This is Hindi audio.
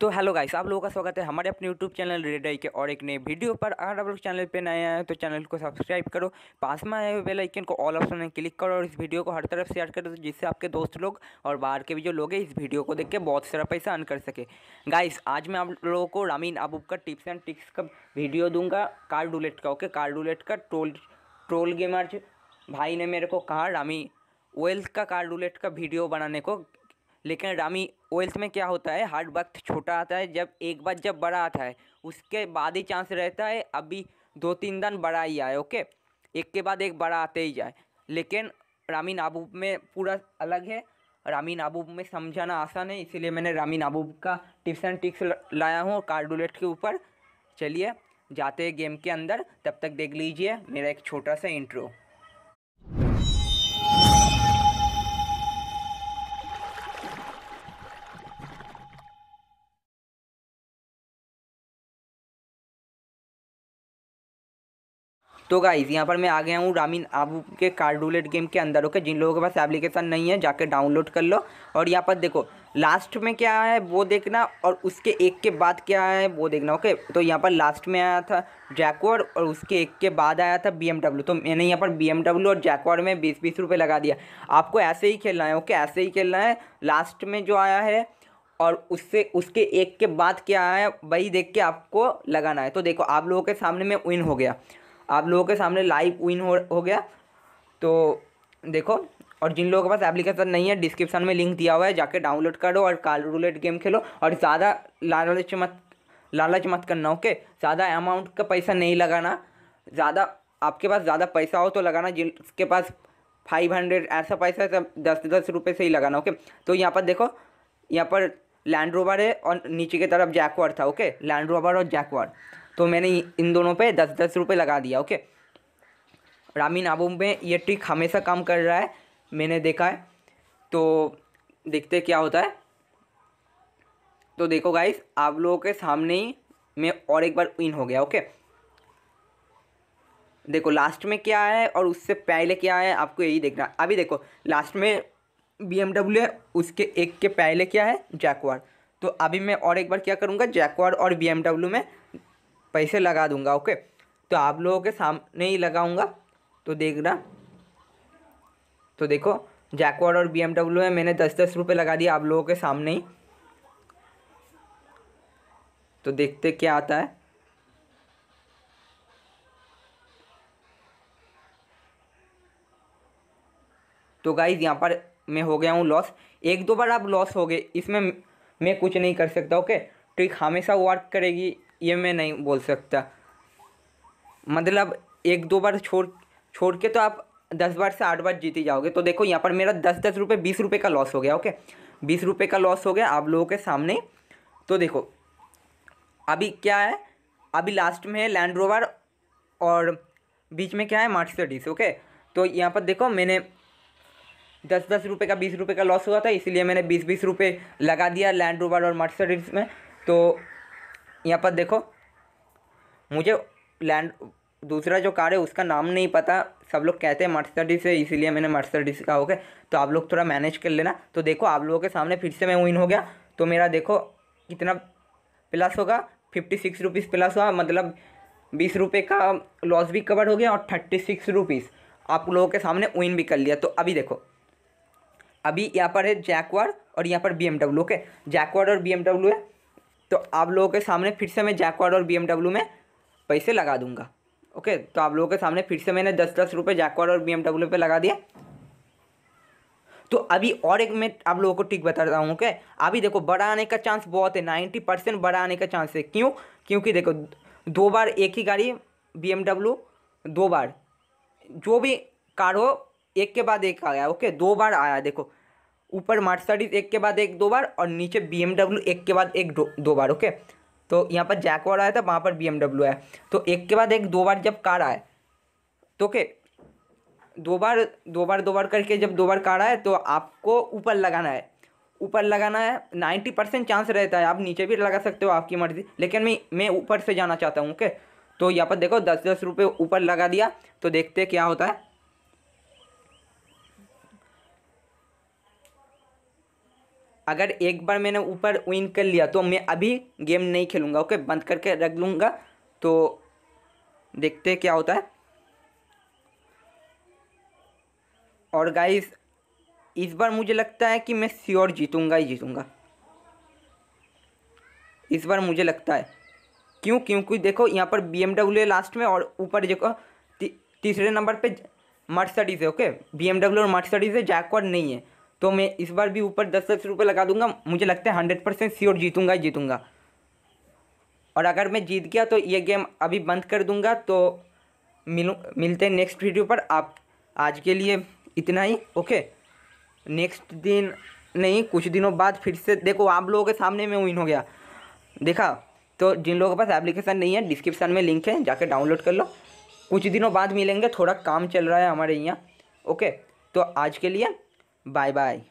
तो हेलो गाइस आप लोगों का स्वागत है हमारे अपने यूट्यूब चैनल रेडाई के और एक नए वीडियो पर अगर आप लोग चैनल पे नए आए तो चैनल को सब्सक्राइब करो पास में आए हुए बेल आइकन को ऑल ऑप्शन में क्लिक करो और इस वीडियो को हर तरफ शेयर करो जिससे आपके दोस्त लोग और बाहर के भी जो लोग हैं इस वीडियो को देख के बहुत सारा पैसा अर्न कर सके गाइस आज मैं आप लोगों को रामीन अबूब का टिप्स एंड टिक्स का वीडियो दूंगा कार डुलेट का ओके कार डुलेट का ट्रोल ट्रोल गेमर भाई ने मेरे को कहा रामी वेल्थ का कार डुलेट का वीडियो बनाने को लेकिन रामी वेल्थ में क्या होता है हर वक्त छोटा आता है जब एक बार जब बड़ा आता है उसके बाद ही चांस रहता है अभी दो तीन दिन बड़ा ही आए ओके एक के बाद एक बड़ा आते ही जाए लेकिन रामी नाबूब में पूरा अलग है रामी नाबूब में समझाना आसान है इसीलिए मैंने रामी नाबूब का टिप्स एंड ट्रिक्स लाया हूँ कार्डुलेट के ऊपर चलिए जाते हैं गेम के अंदर तब तक देख लीजिए मेरा एक छोटा सा इंट्रो तो गाइज़ यहाँ पर मैं आ गया हूँ रामीन आबू के कार्डुलेट गेम के अंदर ओके जिन लोगों के पास एप्लीकेशन नहीं है जाके डाउनलोड कर लो और यहाँ पर देखो लास्ट में क्या है वो देखना और उसके एक के बाद क्या है वो देखना ओके तो यहाँ पर लास्ट में आया था जैकवर और उसके एक के बाद आया था बी तो मैंने यहाँ पर बी और जैकवर में बीस बीस रुपये लगा दिया आपको ऐसे ही खेलना है ओके ऐसे ही खेलना है लास्ट में जो आया है और उससे उसके एक के बाद क्या है वही देख के आपको लगाना है तो देखो आप लोगों के सामने में विन हो गया आप लोगों के सामने लाइव विन हो, हो गया तो देखो और जिन लोगों के पास एप्लीकेशन नहीं है डिस्क्रिप्शन में लिंक दिया हुआ है जाके डाउनलोड करो और काल रूलेट गेम खेलो और ज़्यादा लालच मत लालच मत करना ओके ज़्यादा अमाउंट का पैसा नहीं लगाना ज़्यादा आपके पास ज़्यादा पैसा हो तो लगाना जिनके पास फाइव हंड्रेड ऐसा पैसा है सब दस दस रुपये से ही लगाना ओके तो यहाँ पर देखो यहाँ पर लैंड रोवर है और नीचे की तरफ जैकवार था ओके लैंड रोवर और जैकवार तो मैंने इन दोनों पे दस दस रुपये लगा दिया ओके रामीन आबू में ये ट्रिक हमेशा काम कर रहा है मैंने देखा है तो देखते क्या होता है तो देखो गाइस आप लोगों के सामने ही मैं और एक बार विन हो गया ओके देखो लास्ट में क्या है और उससे पहले क्या है आपको यही देखना अभी देखो लास्ट में बी है उसके एक के पहले क्या है जैकवार तो अभी मैं और एक बार क्या करूँगा जैकवार और बी में पैसे लगा दूंगा ओके तो आप लोगों के सामने ही लगाऊंगा तो देखना तो देखो जैकवाड और बी में मैंने दस दस रुपये लगा दिया आप लोगों के सामने ही तो देखते क्या आता है तो गाइज यहाँ पर मैं हो गया हूँ लॉस एक दो बार आप लॉस हो गए इसमें मैं कुछ नहीं कर सकता ओके ट्रिक तो हमेशा वर्क करेगी ये मैं नहीं बोल सकता मतलब एक दो बार छोड़ छोड़ के तो आप दस बार से आठ बार जीती जाओगे तो देखो यहाँ पर मेरा दस दस रुपये बीस रुपये का लॉस हो गया ओके बीस रुपये का लॉस हो गया आप लोगों के सामने तो देखो अभी क्या है अभी लास्ट में है लैंड रोवर और बीच में क्या है मार्सडीज ओके तो यहाँ पर देखो मैंने दस दस रुपये का बीस रुपये का लॉस हुआ था इसलिए मैंने बीस बीस रुपये लगा दिया लैंड रोवर और मर्सडीज में तो यहाँ पर देखो मुझे लैंड दूसरा जो कार है उसका नाम नहीं पता सब लोग कहते हैं मर्सडीज है इसीलिए मैंने मर्सडीज कहा ओके तो आप लोग थोड़ा मैनेज कर लेना तो देखो आप लोगों के सामने फिर से मैं विन हो गया तो मेरा देखो कितना प्लस होगा फिफ्टी सिक्स रुपीज़ प्लस हुआ मतलब बीस रुपये का लॉस भी कवर हो गया और थर्टी सिक्स रुपीज़ आप लोगों के सामने विन भी कर लिया तो अभी देखो अभी यहाँ पर है जैकवार और यहाँ पर बी ओके जैकवार और बी है तो आप लोगों के सामने फिर से मैं जैकवाड और बी में पैसे लगा दूंगा ओके तो आप लोगों के सामने फिर से मैंने दस दस रुपये जैकवाड और बी एम लगा दिया तो अभी और एक मैं आप लोगों को टिक बता रहा हूँ ओके अभी देखो बड़ा आने का चांस बहुत है नाइन्टी परसेंट बड़ा आने का चांस है क्यों क्योंकि देखो दो बार एक ही गाड़ी बी दो बार जो भी कार हो एक के बाद एक आया ओके दो बार आया देखो ऊपर मार्सडीज एक के बाद एक दो बार और नीचे बी एक के बाद एक दो, दो बार ओके तो यहाँ पर जैकवार आया था वहाँ पर बी आया तो एक के बाद एक दो बार जब कार आए तो ओके दो बार दो बार दो बार करके जब दो बार कार आए तो आपको ऊपर लगाना है ऊपर लगाना है नाइन्टी परसेंट चांस रहता है आप नीचे भी लगा सकते हो आपकी मर्ज़ी लेकिन मैं मैं ऊपर से जाना चाहता हूँ ओके तो यहाँ पर देखो दस दस रुपये ऊपर लगा दिया तो देखते क्या होता है अगर एक बार मैंने ऊपर विन कर लिया तो मैं अभी गेम नहीं खेलूँगा ओके बंद करके रख लूँगा तो देखते क्या होता है और गाइस इस बार मुझे लगता है कि मैं श्योर जीतूँगा ही जीतूँगा इस बार मुझे लगता है क्यों क्योंकि देखो यहाँ पर बी है लास्ट में और ऊपर देखो ती, तीसरे नंबर पे मर्सडीज़ है ओके बी और मर्सडीज़ है जैकवर्ड नहीं है तो मैं इस बार भी ऊपर दस दस रुपये लगा दूंगा मुझे लगता है हंड्रेड परसेंट श्योर जीतूंगा ही जीतूंगा और अगर मैं जीत गया तो ये गेम अभी बंद कर दूंगा तो मिलूँ मिलते हैं नेक्स्ट वीडियो पर आप आज के लिए इतना ही ओके नेक्स्ट दिन नहीं कुछ दिनों बाद फिर से देखो आप लोगों के सामने में विन हो गया देखा तो जिन लोगों के पास एप्लीकेशन नहीं है डिस्क्रिप्शन में लिंक है जाकर डाउनलोड कर लो कुछ दिनों बाद मिलेंगे थोड़ा काम चल रहा है हमारे यहाँ ओके तो आज के लिए Bye-bye.